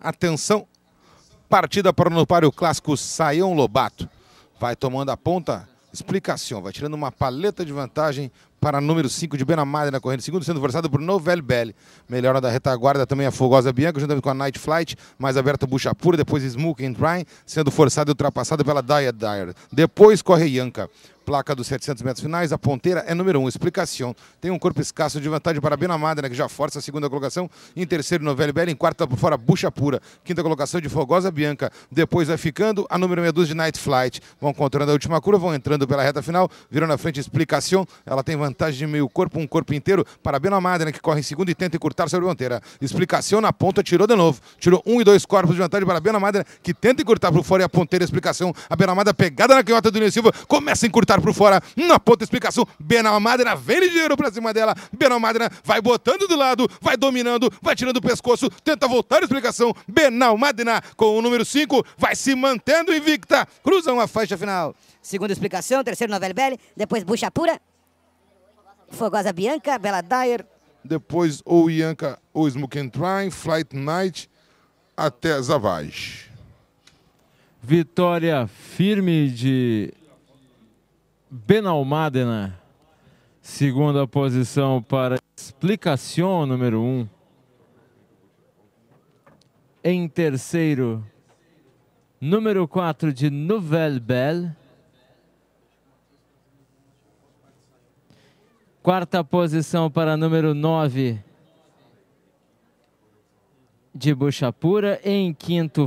Atenção, partida para o páreo clássico Saião Lobato. Vai tomando a ponta, explicação, vai tirando uma paleta de vantagem para número 5 de Benamade na corrente. Segundo sendo forçado por Novel Belli. Melhora da retaguarda também a Fogosa Bianca, juntamente com a Night Flight. Mais aberta Pura, depois Smoke and Ryan, sendo forçada e ultrapassada pela Dia Dyer. Depois corre Yanka placa dos 700 metros finais, a ponteira é número 1, um, explicação. Tem um corpo escasso de vantagem para Bena né, que já força a segunda colocação. Em terceiro, Novelli Bela. Em quarto, por fora, Bucha Pura. Quinta colocação de Fogosa Bianca. Depois vai ficando a número meia de Night Flight. Vão controlando a última curva, vão entrando pela reta final. Virou na frente, explicação. Ela tem vantagem de meio corpo, um corpo inteiro para Bena né, que corre em segundo e tenta encurtar sobre a ponteira. Explicação na ponta, tirou de novo. Tirou um e dois corpos de vantagem para Bena Madra, que tenta encurtar por fora e a ponteira. Explicação, a Bena Madra pegada na canhota do Nil Silva. Começa a encurtar tocar por fora, na ponta explicação, Benal Madra vem ligeiro pra cima dela, Benal Madra vai botando do lado, vai dominando, vai tirando o pescoço, tenta voltar a explicação, Benal Madra com o número 5, vai se mantendo invicta, cruzam a faixa final. Segunda explicação, terceiro Novel Belli, depois Bucha Pura, Fogosa Bianca, Bela Dyer. Depois ou Bianca ou and Trine, Flight Night, até Zavage. Vitória firme de Benalmádena. Né? Segunda posição para explicação número 1. Um. Em terceiro, número 4 de Nouvelle Belle. Quarta posição para número 9 de Buxapura. Em quinto,